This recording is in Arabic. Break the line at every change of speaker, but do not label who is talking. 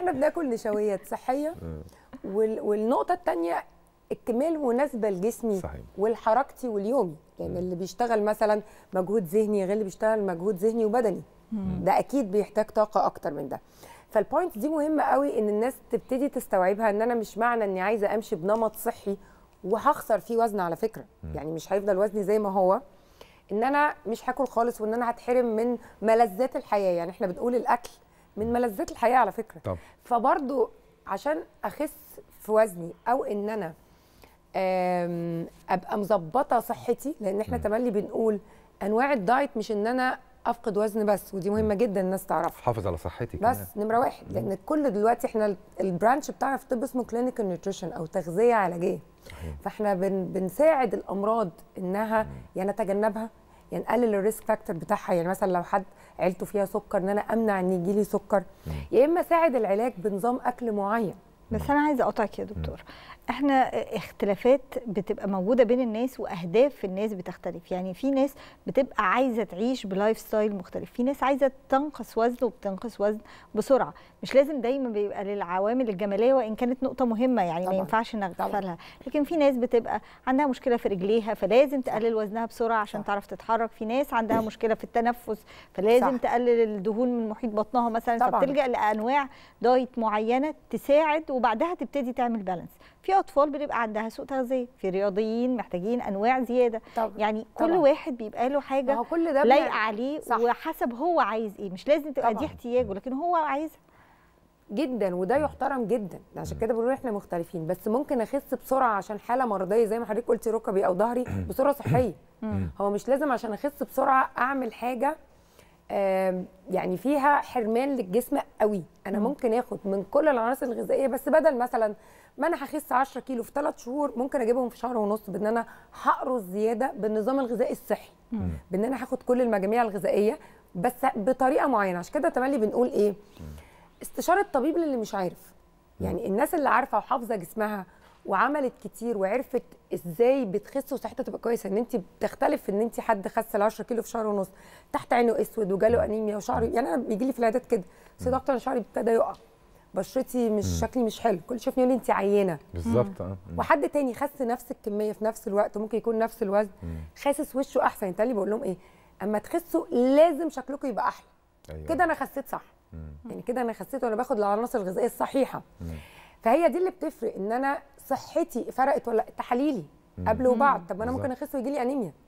احنا بناكل نشويات صحيه والنقطه الثانيه اكتمال مناسبه لجسمي صحيح. ولحركتي واليومي يعني اللي بيشتغل مثلا مجهود ذهني غير اللي بيشتغل مجهود ذهني وبدني ده اكيد بيحتاج طاقه اكتر من ده فالبوينت دي مهمه قوي ان الناس تبتدي تستوعبها ان انا مش معنى اني عايزه امشي بنمط صحي وهخسر فيه وزن على فكره يعني مش هيفضل وزني زي ما هو ان انا مش هاكل خالص وان انا هتحرم من ملذات الحياه يعني احنا بنقول الاكل من ملذات الحياه على فكره طب. فبرضو عشان اخس في وزني او ان انا ابقى مظبطه صحتي لان احنا تملي بنقول انواع الدايت مش ان انا افقد وزن بس ودي مهمه جدا الناس تعرفها حافظ على صحتك بس كمان. نمره واحد لان كل دلوقتي احنا البرانش بتاعنا في الطب اسمه كلينيكال نيوتريشن او تغذيه علاجيه صحيح. فاحنا بن بنساعد الامراض انها يا يعني نتجنبها يعني قلل الريسك فاكتور بتاعها يعني مثلا لو حد عيلته فيها سكر ان انا امنع ان يجي لي سكر يا اما اساعد العلاج
بنظام اكل معين بس انا عايزه اقطعك يا دكتور احنا اختلافات بتبقى موجوده بين الناس واهداف الناس بتختلف يعني في ناس بتبقى عايزه تعيش بلايف ستايل مختلف في ناس عايزه تنقص وزن وبتنقص وزن بسرعه مش لازم دايما بيبقى للعوامل الجماليه وان كانت نقطه مهمه يعني طبعا. ما ينفعش نغفلها لكن في ناس بتبقى عندها مشكله في رجليها فلازم تقلل وزنها بسرعه عشان صح. تعرف تتحرك في ناس عندها مشكله في التنفس فلازم صح. تقلل الدهون من محيط بطنها مثلا طبعا. فبتلجا لانواع دايت معينه تساعد وبعدها تبتدي تعمل بالانس في اطفال بيبقى عندها سوء تغذيه في رياضيين محتاجين انواع زياده طب يعني طبعًا. كل واحد بيبقى له حاجه لايقه عليه صح. وحسب هو عايز ايه مش لازم تبقى دي احتياجه لكن هو عايزها
جدا وده يحترم جدا عشان كده بنقول احنا مختلفين بس ممكن اخس بسرعه عشان حاله مرضيه زي ما حضرتك قلتي ركبي او ظهري بصوره صحيه هو مش لازم عشان اخس بسرعه اعمل حاجه يعني فيها حرمان للجسم قوي انا ممكن اخد من كل العناصر الغذائيه بس بدل مثلا ما انا هخس 10 كيلو في 3 شهور ممكن اجيبهم في شهر ونص بان انا هقرص زياده بالنظام الغذائي الصحي بان انا هاخد كل المجاميع الغذائيه بس بطريقه معينه عشان كده تملي بنقول ايه استشاره طبيب للي مش عارف يعني الناس اللي عارفه وحافظه جسمها وعملت كتير وعرفت ازاي بتخس وصحتها تبقى كويسه ان انت بتختلف ان انت حد خس ال 10 كيلو في شهر ونص تحت عينه اسود وجاله انيميا وشعره يعني انا بيجي لي في العيادات كده بس دكتور انا شعري ابتدى يقع بشرتي مش مم. شكلي مش حلو كل شافني يقول لي انت عيانه بالظبط اه وحد تاني خس نفس الكميه في نفس الوقت ممكن يكون نفس الوزن خاسس وشه احسن يعني انت اللي بقول لهم ايه اما تخسوا لازم شكلكم يبقى احلى أيوة. كده انا خسيت صح مم. يعني كده انا خسيت وانا باخد العناصر الغذائيه الصحيحه مم. فهي دي اللي بتفرق ان انا صحتي فرقت ولا تحاليلي قبل وبعد طب انا ممكن اخس ويجي لي انيميا